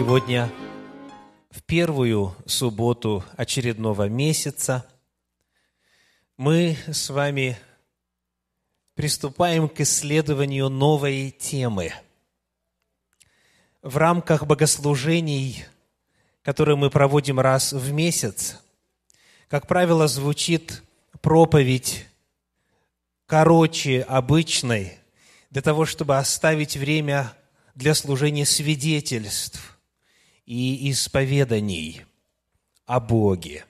сегодня в первую субботу очередного месяца мы с вами приступаем к исследованию новой темы. В рамках богослужений, которые мы проводим раз в месяц, как правило, звучит проповедь короче обычной, для того, чтобы оставить время для служения свидетельств – и исповеданий о Боге.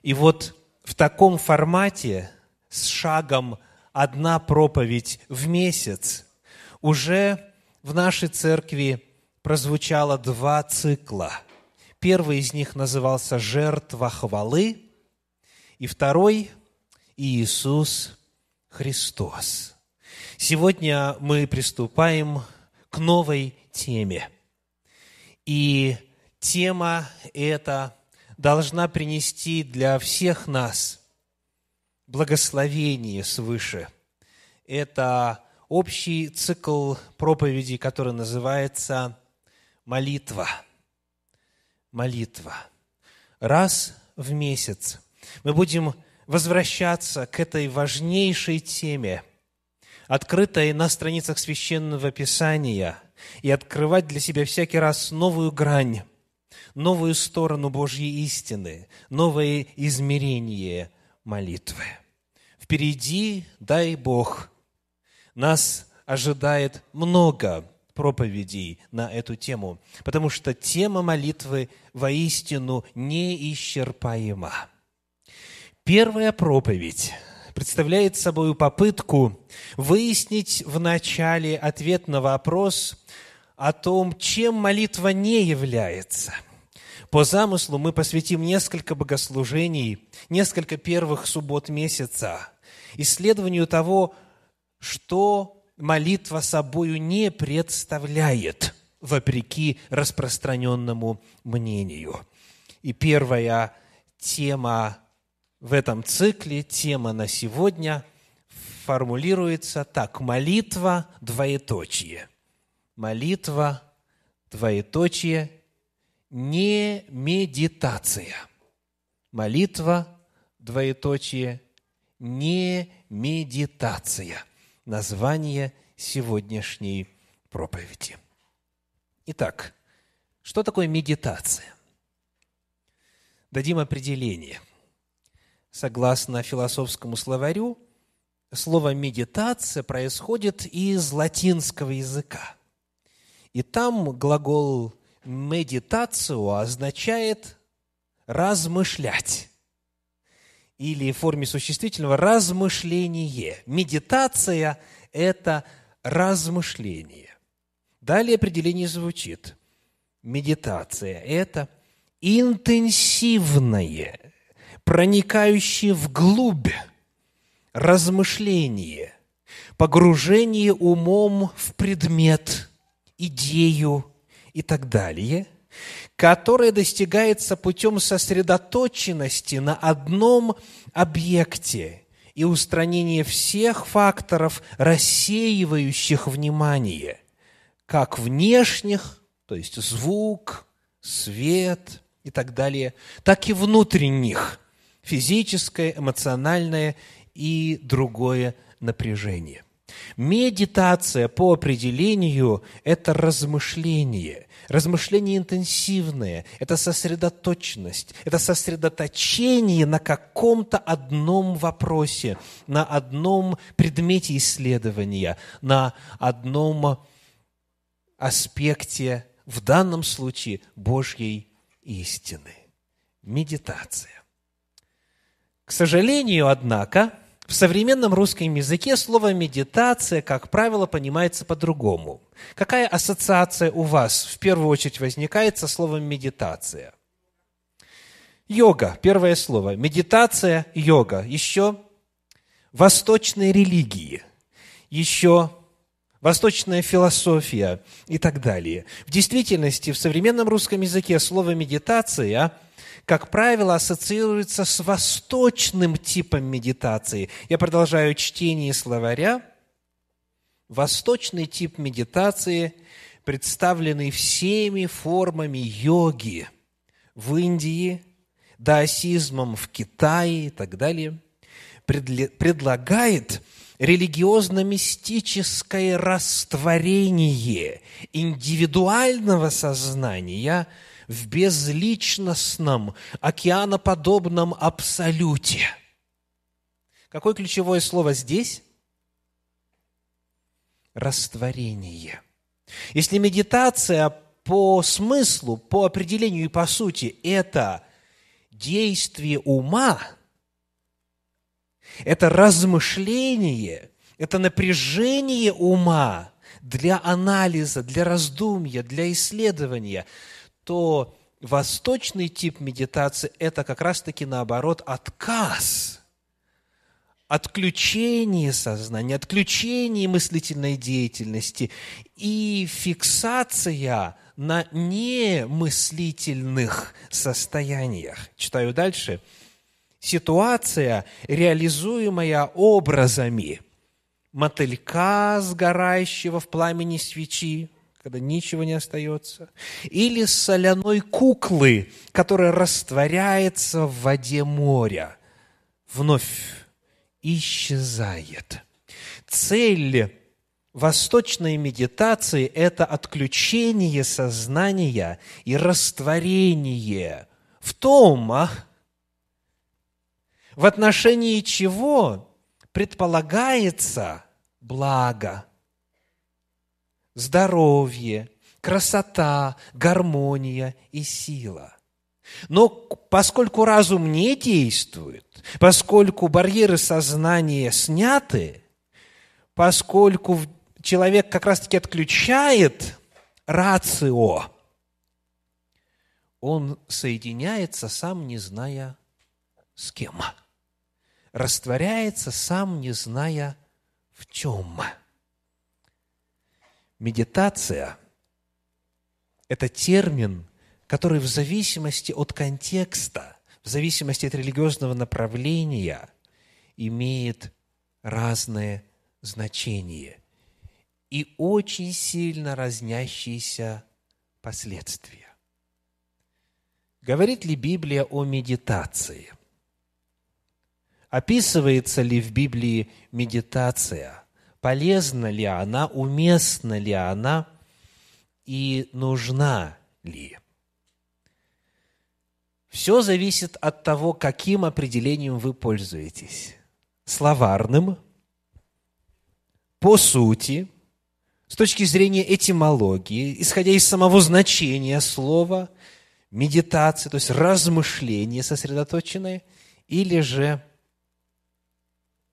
И вот в таком формате с шагом одна проповедь в месяц уже в нашей церкви прозвучало два цикла. Первый из них назывался «Жертва хвалы», и второй – «Иисус Христос». Сегодня мы приступаем к новой теме. И тема эта должна принести для всех нас благословение свыше. Это общий цикл проповедей, который называется «Молитва». Молитва. Раз в месяц мы будем возвращаться к этой важнейшей теме, открытой на страницах Священного Писания, и открывать для себя всякий раз новую грань новую сторону Божьей истины, новое измерение молитвы. Впереди, дай Бог, нас ожидает много проповедей на эту тему, потому что тема молитвы воистину неисчерпаема. Первая проповедь представляет собой попытку выяснить в начале ответ на вопрос о том, чем молитва не является – по замыслу мы посвятим несколько богослужений, несколько первых суббот месяца исследованию того, что молитва собою не представляет, вопреки распространенному мнению. И первая тема в этом цикле, тема на сегодня формулируется так. Молитва – двоеточие. Молитва – двоеточие не медитация. Молитва, двоеточие, не медитация. Название сегодняшней проповеди. Итак, что такое медитация? Дадим определение. Согласно философскому словарю, слово «медитация» происходит из латинского языка. И там глагол Медитацию означает размышлять. Или в форме существительного размышление. Медитация – это размышление. Далее определение звучит. Медитация – это интенсивное, проникающее вглубь размышление, погружение умом в предмет, идею, и так далее, которое достигается путем сосредоточенности на одном объекте и устранения всех факторов, рассеивающих внимание, как внешних, то есть звук, свет и так далее, так и внутренних, физическое, эмоциональное и другое напряжение. Медитация по определению – это размышление – Размышление интенсивное, это сосредоточенность, это сосредоточение на каком-то одном вопросе, на одном предмете исследования, на одном аспекте, в данном случае, Божьей истины. Медитация. К сожалению, однако, в современном русском языке слово «медитация», как правило, понимается по-другому. Какая ассоциация у вас в первую очередь возникает со словом «медитация»? Йога, первое слово. Медитация, йога. Еще восточные религии. Еще восточная философия и так далее. В действительности, в современном русском языке слово «медитация» – как правило, ассоциируется с восточным типом медитации. Я продолжаю чтение словаря. Восточный тип медитации, представленный всеми формами йоги в Индии, даосизмом в Китае и так далее, предлагает религиозно-мистическое растворение индивидуального сознания – в безличностном, океаноподобном абсолюте. Какое ключевое слово здесь? Растворение. Если медитация по смыслу, по определению и по сути – это действие ума, это размышление, это напряжение ума – для анализа, для раздумья, для исследования, то восточный тип медитации – это как раз-таки наоборот отказ, отключение сознания, отключение мыслительной деятельности и фиксация на немыслительных состояниях. Читаю дальше. Ситуация, реализуемая образами мотылька, сгорающего в пламени свечи, когда ничего не остается, или соляной куклы, которая растворяется в воде моря, вновь исчезает. Цель восточной медитации – это отключение сознания и растворение в том, а, в отношении чего предполагается благо – здоровье, красота, гармония и сила. Но поскольку разум не действует, поскольку барьеры сознания сняты, поскольку человек как раз-таки отключает рацио, он соединяется, сам не зная с кем, растворяется, сам не зная в чем. Медитация – это термин, который в зависимости от контекста, в зависимости от религиозного направления имеет разное значение и очень сильно разнящиеся последствия. Говорит ли Библия о медитации? Описывается ли в Библии медитация – полезна ли она, уместна ли она и нужна ли. Все зависит от того, каким определением вы пользуетесь. Словарным, по сути, с точки зрения этимологии, исходя из самого значения слова, медитации, то есть размышление сосредоточенное, или же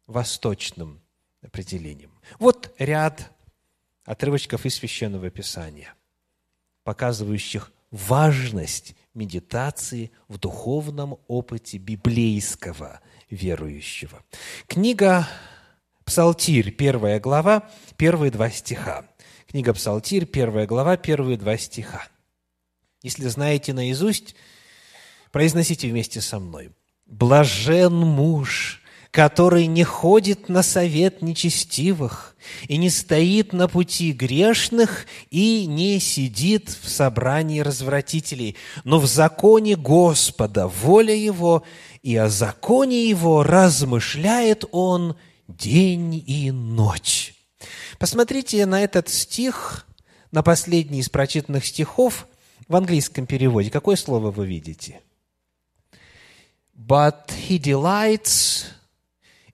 восточным определением. Вот ряд отрывочков из Священного Писания, показывающих важность медитации в духовном опыте библейского верующего. Книга Псалтирь, первая глава, первые два стиха. Книга Псалтирь, первая глава, первые два стиха. Если знаете наизусть, произносите вместе со мной. «Блажен муж, который не ходит на совет нечестивых, и не стоит на пути грешных, и не сидит в собрании развратителей, но в законе Господа воля его, и о законе его размышляет он день и ночь». Посмотрите на этот стих, на последний из прочитанных стихов в английском переводе. Какое слово вы видите? But he delights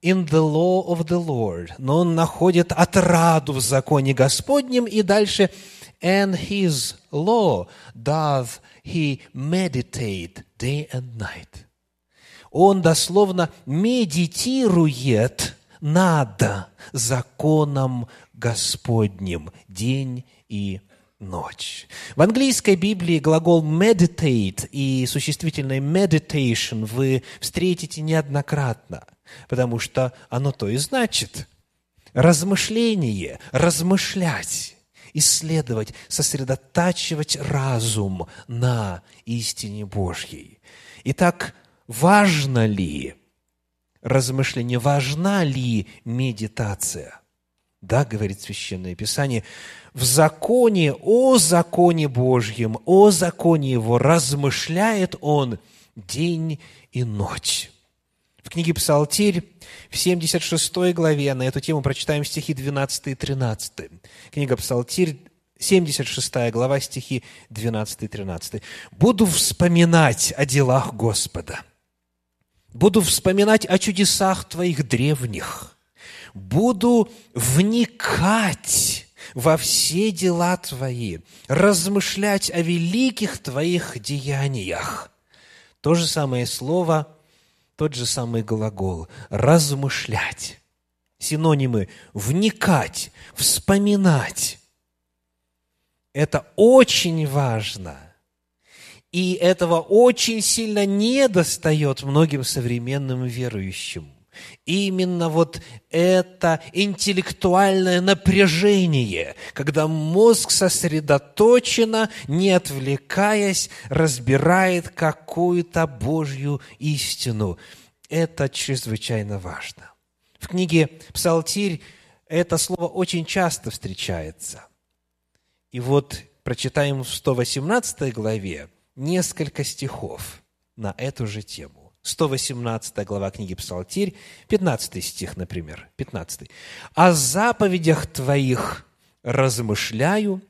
in the law of the Lord, но он находит отраду в законе Господнем, и дальше and his law doth he meditate day and night. Он дословно медитирует над законом Господним день и ночь. В английской Библии глагол meditate и существительное meditation вы встретите неоднократно – Потому что оно то и значит. Размышление, размышлять исследовать, сосредотачивать разум на истине Божьей. Итак, важно ли размышление, важна ли медитация? Да, говорит Священное Писание, в законе, о законе Божьем, о законе Его размышляет он день и ночь в книге «Псалтирь» в 76 главе на эту тему прочитаем стихи 12 и 13. Книга «Псалтирь» 76 глава, стихи 12 и 13. «Буду вспоминать о делах Господа, буду вспоминать о чудесах Твоих древних, буду вникать во все дела Твои, размышлять о великих Твоих деяниях». То же самое слово – тот же самый глагол «размышлять». Синонимы «вникать», «вспоминать». Это очень важно. И этого очень сильно недостает многим современным верующим. Именно вот это интеллектуальное напряжение, когда мозг сосредоточенно, не отвлекаясь, разбирает какую-то Божью истину. Это чрезвычайно важно. В книге «Псалтирь» это слово очень часто встречается. И вот прочитаем в 118 главе несколько стихов на эту же тему. 118 глава книги Псалтирь, 15 стих, например, 15. «О заповедях Твоих размышляю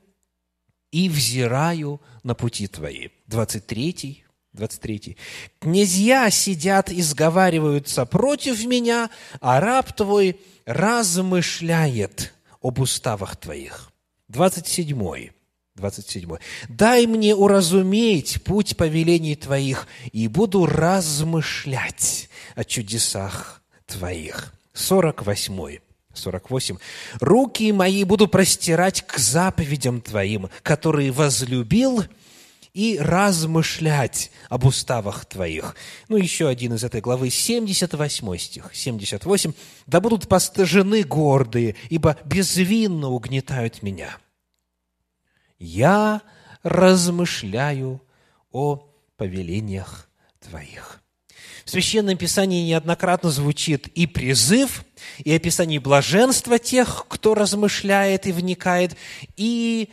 и взираю на пути Твои». 23, 23. «Князья сидят и сговариваются против меня, а раб Твой размышляет об уставах Твоих». 27. 27. «Дай мне уразуметь путь повелений Твоих, и буду размышлять о чудесах Твоих». 48. 48. «Руки мои буду простирать к заповедям Твоим, которые возлюбил, и размышлять об уставах Твоих». Ну, еще один из этой главы, 78 стих, 78. «Да будут постыжены гордые, ибо безвинно угнетают меня» я размышляю о повелениях Твоих. В Священном Писании неоднократно звучит и призыв, и описание блаженства тех, кто размышляет и вникает, и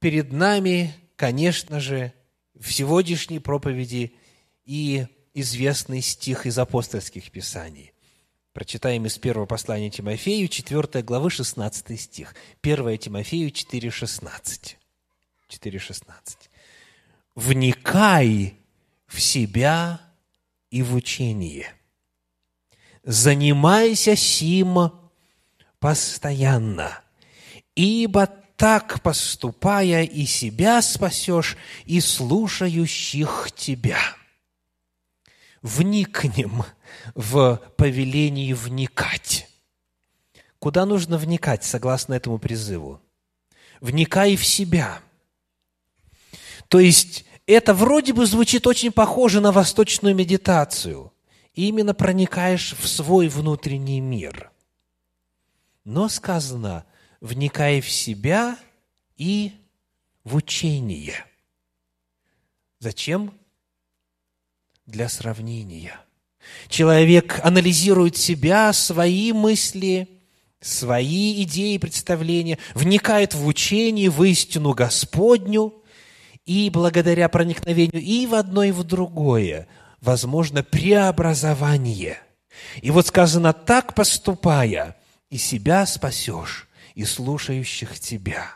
перед нами, конечно же, в сегодняшней проповеди и известный стих из апостольских писаний – Прочитаем из первого послания Тимофею, 4 главы, 16 стих. 1 Тимофею 4, 16. «Вникай в себя и в учение. Занимайся сим постоянно, ибо так поступая и себя спасешь, и слушающих тебя» вникнем в повеление вникать. Куда нужно вникать, согласно этому призыву? Вникай в себя. То есть это вроде бы звучит очень похоже на восточную медитацию. И именно проникаешь в свой внутренний мир. Но сказано, вникай в себя и в учение. Зачем? для сравнения. Человек анализирует себя, свои мысли, свои идеи и представления, вникает в учение, в истину Господню, и благодаря проникновению и в одно, и в другое возможно преобразование. И вот сказано, так поступая, и себя спасешь, и слушающих тебя.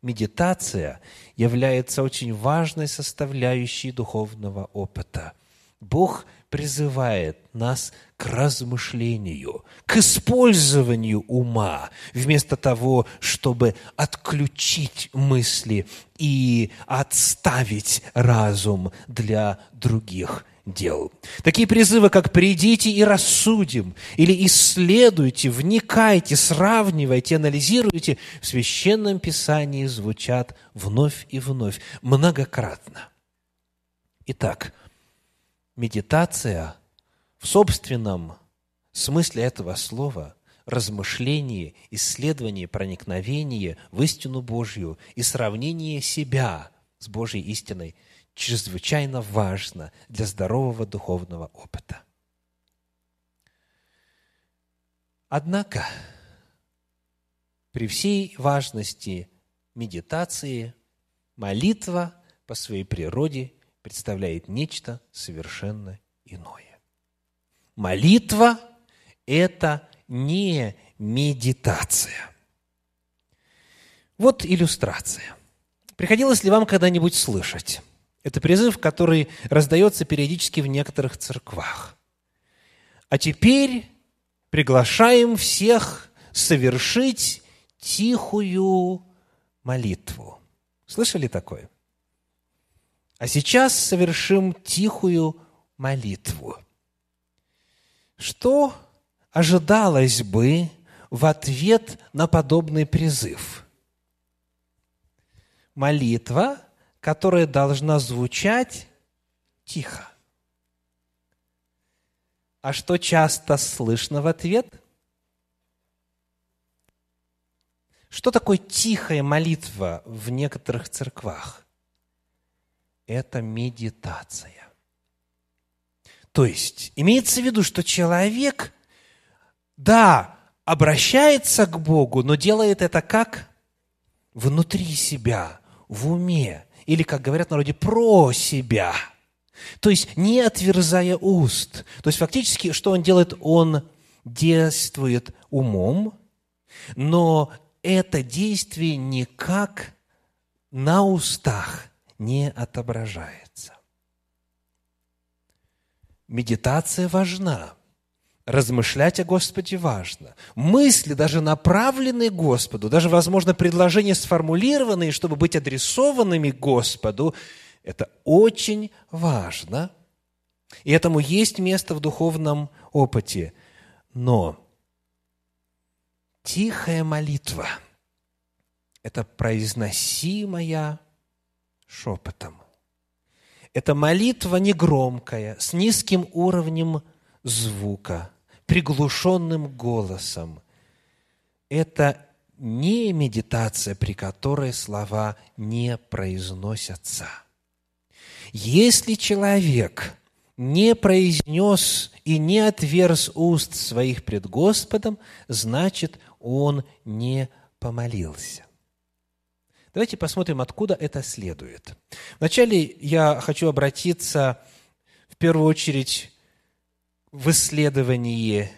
Медитация является очень важной составляющей духовного опыта – Бог призывает нас к размышлению, к использованию ума, вместо того, чтобы отключить мысли и отставить разум для других дел. Такие призывы, как «придите и рассудим», или «исследуйте», «вникайте», «сравнивайте», «анализируйте» в Священном Писании звучат вновь и вновь, многократно. Итак, – медитация в собственном смысле этого слова, размышление, исследование, проникновение в истину Божью и сравнение себя с Божьей истиной чрезвычайно важно для здорового духовного опыта. Однако, при всей важности медитации, молитва по своей природе представляет нечто совершенно иное. Молитва – это не медитация. Вот иллюстрация. Приходилось ли вам когда-нибудь слышать? Это призыв, который раздается периодически в некоторых церквах. А теперь приглашаем всех совершить тихую молитву. Слышали такое? А сейчас совершим тихую молитву. Что ожидалось бы в ответ на подобный призыв? Молитва, которая должна звучать тихо. А что часто слышно в ответ? Что такое тихая молитва в некоторых церквах? это медитация. То есть имеется в виду, что человек, да, обращается к Богу, но делает это как? Внутри себя, в уме, или, как говорят народе, про себя. То есть не отверзая уст. То есть фактически, что он делает? Он действует умом, но это действие не как на устах – не отображается. Медитация важна. Размышлять о Господе важно. Мысли, даже направленные Господу, даже, возможно, предложения сформулированные, чтобы быть адресованными Господу, это очень важно. И этому есть место в духовном опыте. Но тихая молитва – это произносимая шепотом. Это молитва негромкая, с низким уровнем звука, приглушенным голосом. Это не медитация, при которой слова не произносятся. Если человек не произнес и не отверз уст своих пред Господом, значит, он не помолился. Давайте посмотрим, откуда это следует. Вначале я хочу обратиться в первую очередь в исследовании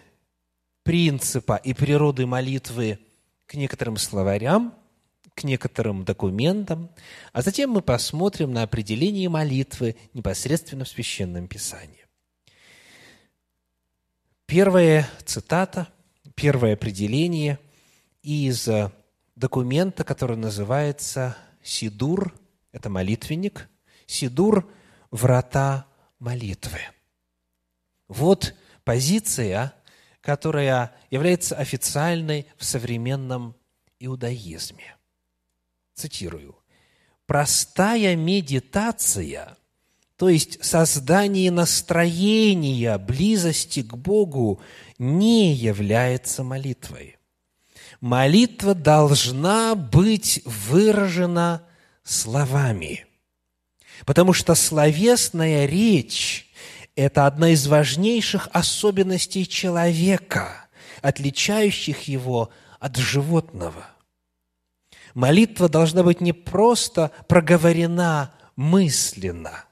принципа и природы молитвы к некоторым словарям, к некоторым документам, а затем мы посмотрим на определение молитвы непосредственно в Священном Писании. Первая цитата, первое определение из документа, который называется Сидур, это молитвенник, Сидур – врата молитвы. Вот позиция, которая является официальной в современном иудаизме. Цитирую. «Простая медитация, то есть создание настроения близости к Богу, не является молитвой». Молитва должна быть выражена словами, потому что словесная речь – это одна из важнейших особенностей человека, отличающих его от животного. Молитва должна быть не просто проговорена мысленно,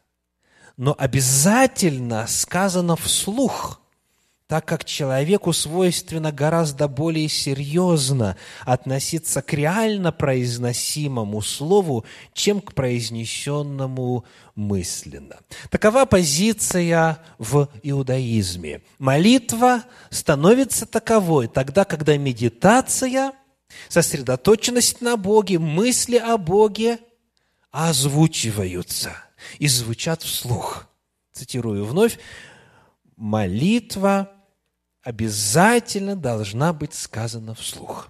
но обязательно сказана вслух – так как человеку свойственно гораздо более серьезно относиться к реально произносимому слову, чем к произнесенному мысленно. Такова позиция в иудаизме. Молитва становится таковой тогда, когда медитация, сосредоточенность на Боге, мысли о Боге озвучиваются и звучат вслух. Цитирую вновь. Молитва обязательно должна быть сказана вслух.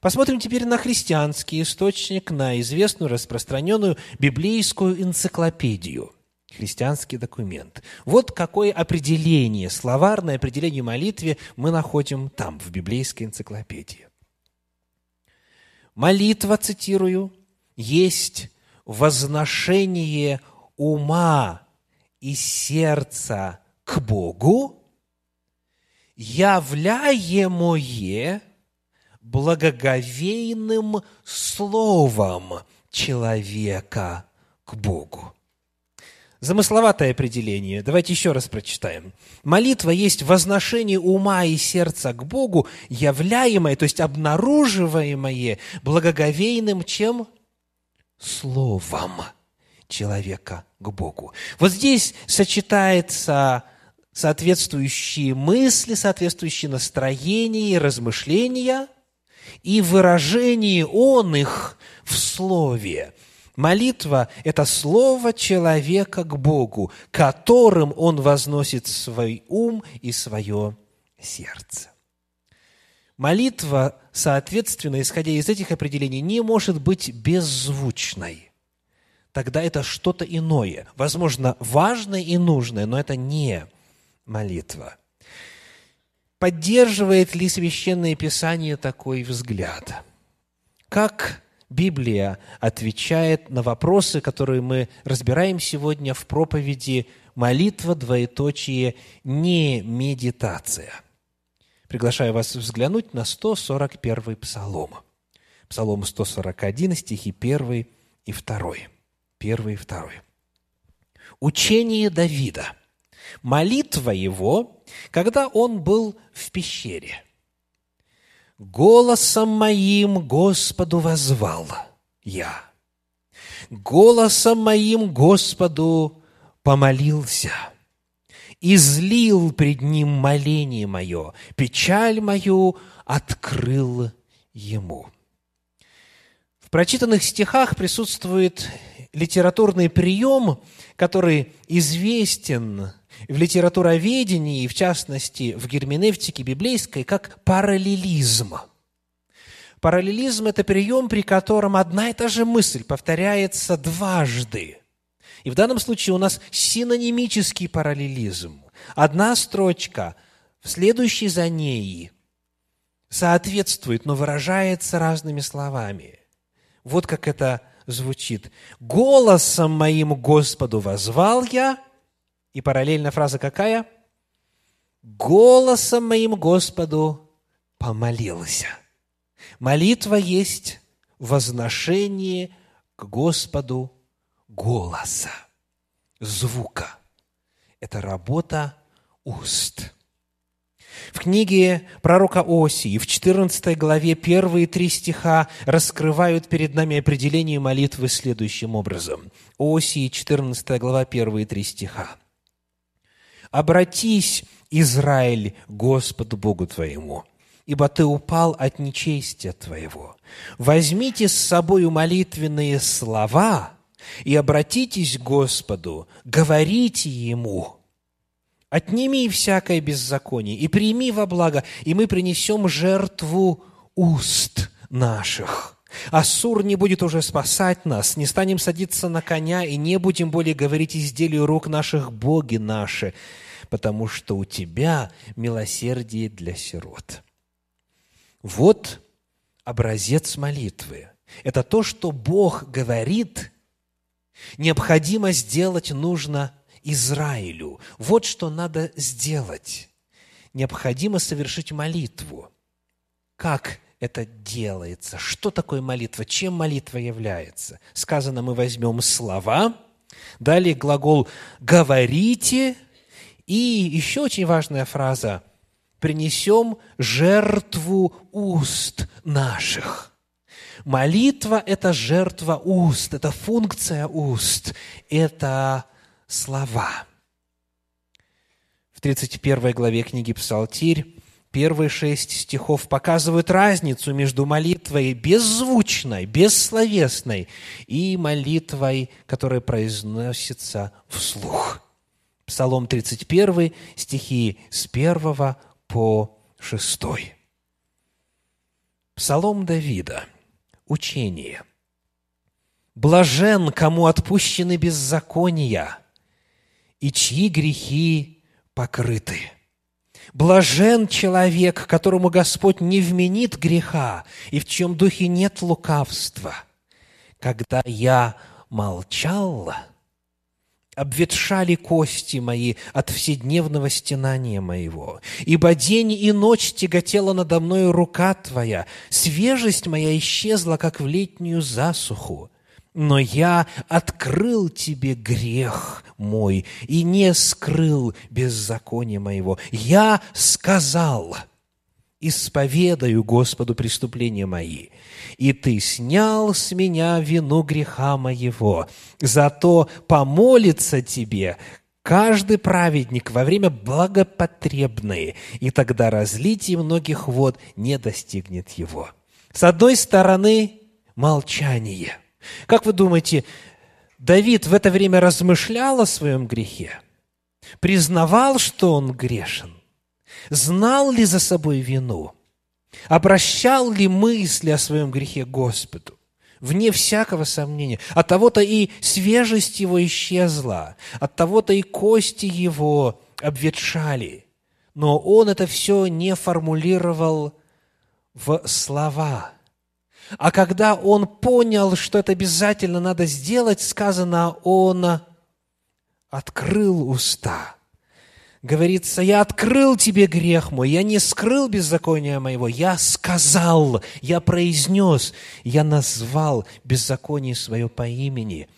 Посмотрим теперь на христианский источник, на известную распространенную библейскую энциклопедию – христианский документ. Вот какое определение, словарное определение молитве мы находим там, в библейской энциклопедии. Молитва, цитирую, есть возношение ума и сердца к Богу являемое благоговейным словом человека к Богу. Замысловатое определение. Давайте еще раз прочитаем. Молитва есть возношение ума и сердца к Богу, являемое, то есть обнаруживаемое благоговейным чем? Словом человека к Богу. Вот здесь сочетается соответствующие мысли, соответствующие настроения и размышления, и выражение он их в слове. Молитва – это слово человека к Богу, которым он возносит свой ум и свое сердце. Молитва, соответственно, исходя из этих определений, не может быть беззвучной. Тогда это что-то иное. Возможно, важное и нужное, но это не молитва. Поддерживает ли Священное Писание такой взгляд? Как Библия отвечает на вопросы, которые мы разбираем сегодня в проповеди «Молитва, двоеточие, не медитация». Приглашаю вас взглянуть на 141 Псалом. Псалом 141, стихи 1 и 2. 1 и 2. Учение Давида – Молитва его, когда он был в пещере. «Голосом моим Господу возвал я. Голосом моим Господу помолился. Излил пред ним моление мое, печаль мою открыл ему». В прочитанных стихах присутствует литературный прием, который известен в литературоведении, в частности, в герменевтике библейской, как параллелизм. Параллелизм – это прием, при котором одна и та же мысль повторяется дважды. И в данном случае у нас синонимический параллелизм. Одна строчка в следующей за ней соответствует, но выражается разными словами. Вот как это звучит. «Голосом моим Господу возвал я, и параллельно фраза какая? «Голосом моим Господу помолился». Молитва есть возношение к Господу голоса, звука. Это работа уст. В книге пророка Осии в 14 главе первые три стиха раскрывают перед нами определение молитвы следующим образом. Осии, 14 глава, первые три стиха. «Обратись, Израиль, Господу Богу твоему, ибо ты упал от нечестия твоего. Возьмите с собой молитвенные слова и обратитесь к Господу, говорите Ему». Отними всякое беззаконие и прими во благо, и мы принесем жертву уст наших. Ассур не будет уже спасать нас, не станем садиться на коня и не будем более говорить изделию рук наших боги наши, потому что у тебя милосердие для сирот». Вот образец молитвы. Это то, что Бог говорит, необходимо сделать нужно Израилю. Вот что надо сделать. Необходимо совершить молитву. Как это делается. Что такое молитва? Чем молитва является? Сказано, мы возьмем слова, далее глагол «говорите», и еще очень важная фраза «принесем жертву уст наших». Молитва – это жертва уст, это функция уст, это слова. В 31 главе книги «Псалтирь» Первые шесть стихов показывают разницу между молитвой беззвучной, бессловесной и молитвой, которая произносится вслух. Псалом 31, стихи с 1 по 6. Псалом Давида. Учение. «Блажен, кому отпущены беззакония, и чьи грехи покрыты». Блажен человек, которому Господь не вменит греха, и в чем духе нет лукавства. Когда я молчал, обветшали кости мои от вседневного стенания моего. Ибо день и ночь тяготела надо мною рука Твоя, свежесть моя исчезла, как в летнюю засуху но я открыл тебе грех мой и не скрыл беззаконие моего. Я сказал, исповедаю Господу преступления мои, и Ты снял с меня вину греха моего. Зато помолится Тебе каждый праведник во время благопотребное, и тогда разлитие многих вод не достигнет его». С одной стороны, молчание – как вы думаете, Давид в это время размышлял о своем грехе? Признавал, что он грешен? Знал ли за собой вину? Обращал ли мысли о своем грехе Господу? Вне всякого сомнения. От того-то и свежесть его исчезла, от того-то и кости его обветшали. Но он это все не формулировал в слова – а когда он понял, что это обязательно надо сделать, сказано, он открыл уста. Говорится, я открыл тебе грех мой, я не скрыл беззакония моего, я сказал, я произнес, я назвал беззаконие свое по имени,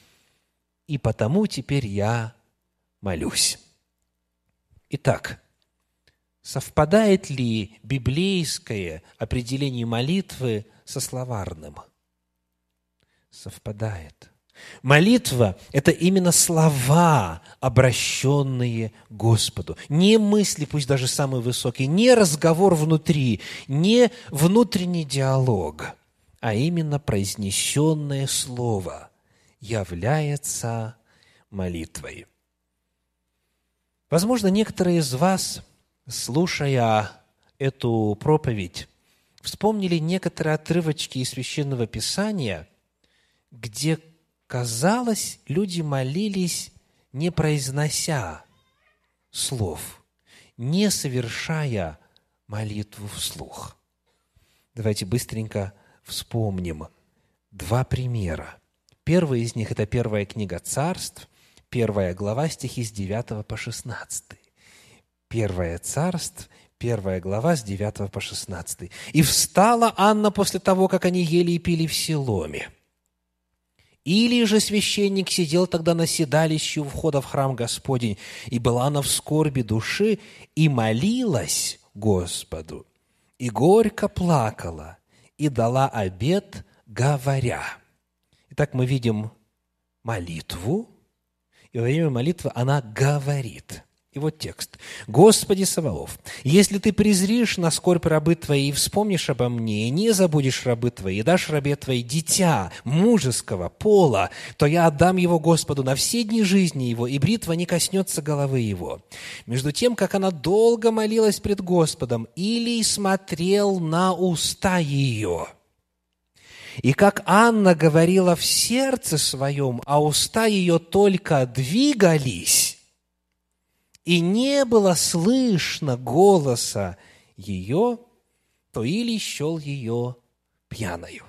и потому теперь я молюсь. Итак, Совпадает ли библейское определение молитвы со словарным? Совпадает. Молитва – это именно слова, обращенные Господу. Не мысли, пусть даже самые высокие, не разговор внутри, не внутренний диалог, а именно произнесенное слово является молитвой. Возможно, некоторые из вас – слушая эту проповедь, вспомнили некоторые отрывочки из Священного Писания, где, казалось, люди молились, не произнося слов, не совершая молитву вслух. Давайте быстренько вспомним два примера. Первый из них – это первая книга царств, первая глава, стихи с 9 по 16. Первое царство, первая глава с 9 по 16. «И встала Анна после того, как они ели и пили в Силоме. Или же священник сидел тогда на седалище у входа в храм Господень, и была она в скорби души, и молилась Господу, и горько плакала, и дала обед, говоря». Итак, мы видим молитву, и во время молитвы она говорит – и вот текст. «Господи Саваоф, если ты презришь на скорбь рабы твои и вспомнишь обо мне, и не забудешь рабы твои, и дашь рабе твоей дитя мужеского пола, то я отдам его Господу на все дни жизни его, и бритва не коснется головы его». Между тем, как она долго молилась пред Господом, Илий смотрел на уста ее. И как Анна говорила в сердце своем, а уста ее только двигались, и не было слышно голоса ее, то Илий щел ее пьяною.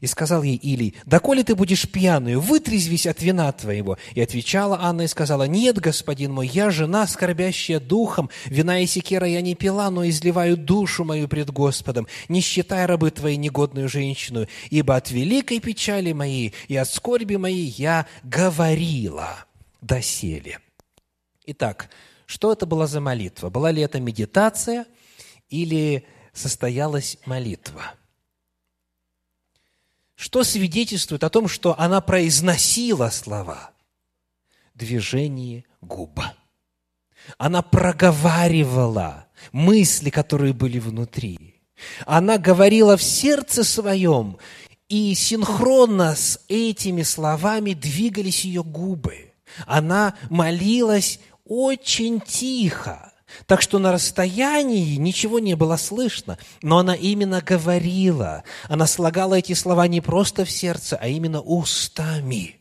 И сказал ей Илий, «Доколе ты будешь пьяную, вытрезвись от вина твоего». И отвечала Анна и сказала, «Нет, господин мой, я жена, скорбящая духом, вина и секера я не пила, но изливаю душу мою пред Господом, не считай рабы твоей негодную женщину, ибо от великой печали моей и от скорби моей я говорила доселе». Итак, что это была за молитва? Была ли это медитация или состоялась молитва? Что свидетельствует о том, что она произносила слова? Движение губ. Она проговаривала мысли, которые были внутри. Она говорила в сердце своем, и синхронно с этими словами двигались ее губы. Она молилась очень тихо, так что на расстоянии ничего не было слышно, но она именно говорила, она слагала эти слова не просто в сердце, а именно устами.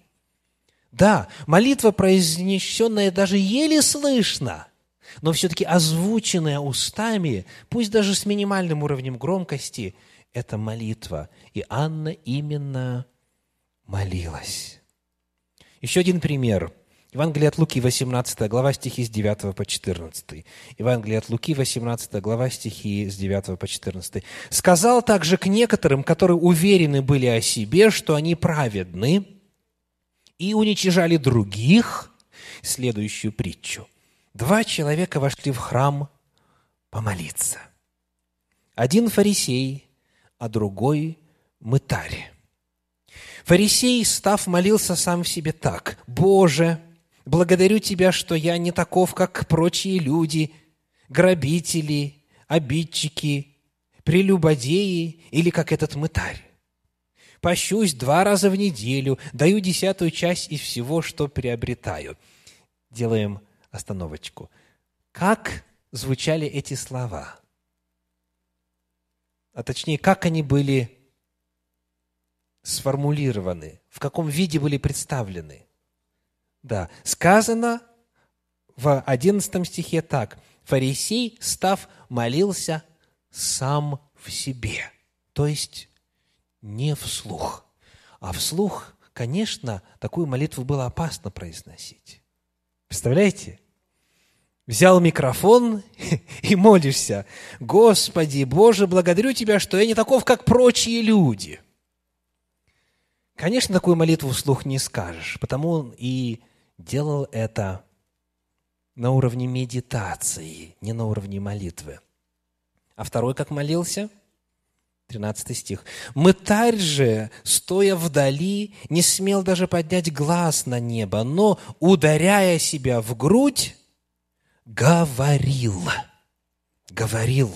Да, молитва, произнесенная даже еле слышно, но все-таки озвученная устами, пусть даже с минимальным уровнем громкости, это молитва. И Анна именно молилась. Еще один пример – Евангелие от Луки, 18 глава, стихи с 9 по 14. Евангелие от Луки, 18 глава, стихи с 9 по 14. «Сказал также к некоторым, которые уверены были о себе, что они праведны, и уничижали других, следующую притчу. Два человека вошли в храм помолиться. Один фарисей, а другой мытарь. Фарисей, став, молился сам в себе так. «Боже, Благодарю Тебя, что я не таков, как прочие люди, грабители, обидчики, прелюбодеи или как этот мытарь. Пощусь два раза в неделю, даю десятую часть из всего, что приобретаю. Делаем остановочку. Как звучали эти слова? А точнее, как они были сформулированы, в каком виде были представлены? Да, сказано в 11 стихе так. Фарисей, став, молился сам в себе. То есть не вслух. А вслух, конечно, такую молитву было опасно произносить. Представляете? Взял микрофон и молишься. «Господи, Боже, благодарю Тебя, что я не таков, как прочие люди». Конечно, такую молитву вслух не скажешь, потому и делал это на уровне медитации, не на уровне молитвы. А второй как молился? 13 стих. «Мытарь же, стоя вдали, не смел даже поднять глаз на небо, но, ударяя себя в грудь, говорил». Говорил.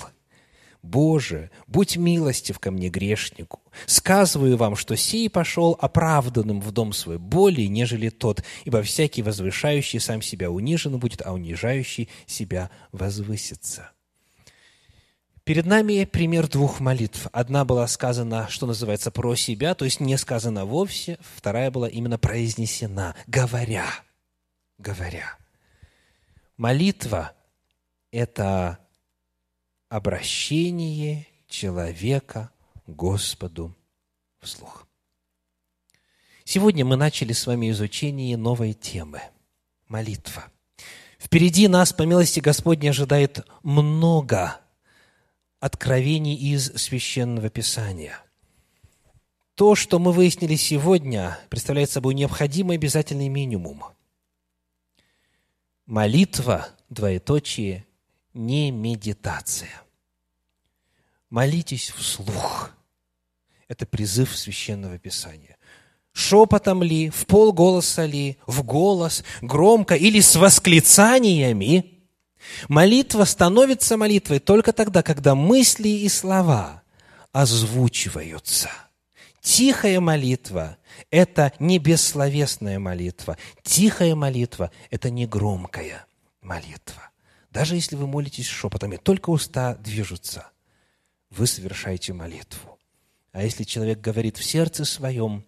«Боже, будь милостив ко мне, грешнику! Сказываю вам, что сей пошел оправданным в дом свой более, нежели тот, ибо всякий возвышающий сам себя унижен будет, а унижающий себя возвысится». Перед нами пример двух молитв. Одна была сказана, что называется, про себя, то есть не сказана вовсе. Вторая была именно произнесена, говоря. Говоря. Молитва – это обращение человека Господу вслух. Сегодня мы начали с вами изучение новой темы – молитва. Впереди нас, по милости Господней, ожидает много откровений из Священного Писания. То, что мы выяснили сегодня, представляет собой необходимый обязательный минимум. Молитва, двоеточие, не медитация. Молитесь вслух. Это призыв Священного Писания. Шепотом ли, в полголоса ли, в голос, громко или с восклицаниями – Молитва становится молитвой только тогда, когда мысли и слова озвучиваются. Тихая молитва – это не бессловесная молитва. Тихая молитва – это не громкая молитва. Даже если вы молитесь шепотами, только уста движутся, вы совершаете молитву. А если человек говорит в сердце своем,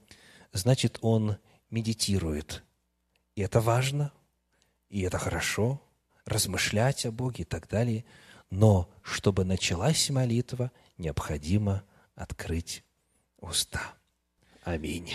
значит, он медитирует. И это важно, и это хорошо, размышлять о Боге и так далее. Но чтобы началась молитва, необходимо открыть уста. Аминь.